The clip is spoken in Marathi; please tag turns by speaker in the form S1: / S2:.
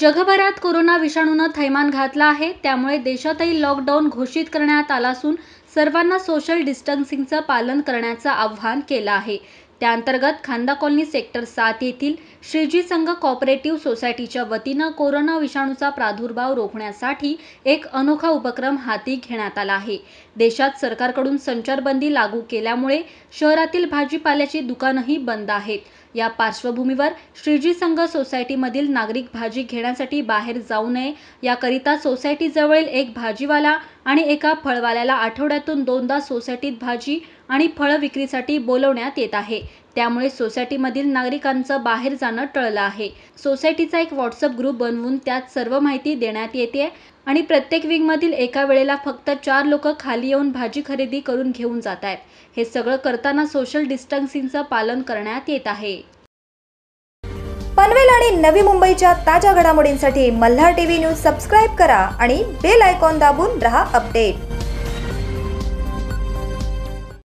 S1: जगभरात कोरोना विषाणूनं थैमान घातला आहे त्यामुळे देशातही लॉकडाऊन घोषित करण्यात आला असून सर्वांना सोशल डिस्टन्सिंगचं पालन करण्याचं आव्हान केलं आहे त्याअंतर्गत खांदा कॉलनी सेक्टर सात येथील श्रीजी संघ कॉपरेटिव्ह सोसायटीच्या वतीनं कोरोना विषाणूचा प्रादुर्भाव रोखण्यासाठी एक अनोखा उपक्रम हाती घेण्यात आला आहे देशात सरकारकडून संचारबंदी लागू केल्यामुळे शहरातील भाजीपाल्याची दुकानंही बंद आहेत या पार्श्वभूमीवर श्रीजी संघ सोसायटीमधील नागरिक भाजी घेण्यासाठी बाहेर जाऊ नये याकरिता जवळील एक भाजीवाला आणि एका फळवाल्याला आठवड्यातून दोनदा सोसायटीत भाजी आणि फळ विक्रीसाठी बोलवण्यात येत आहे त्यामुळे सोसायटीमधील नागरिकांचं बाहेर जाणं टळलं आहे सोसायटीचा एक व्हॉट्सअप ग्रुप बनवून त्यात सर्व माहिती देण्यात येते आणि प्रत्येक विंगमधील एका वेळेला फक्त चार लोक खाली येऊन भाजी खरेदी करून घेऊन जात आहेत हे सगळं करताना सोशल डिस्टन्सिंगचं पालन करण्यात येत आहे
S2: पनवेल आणि नवी मुंबईच्या ताज्या घडामोडींसाठी मल्हार टीव्ही न्यूज सबस्क्राईब करा आणि बेल आयकॉन दाबून रहा अपडेट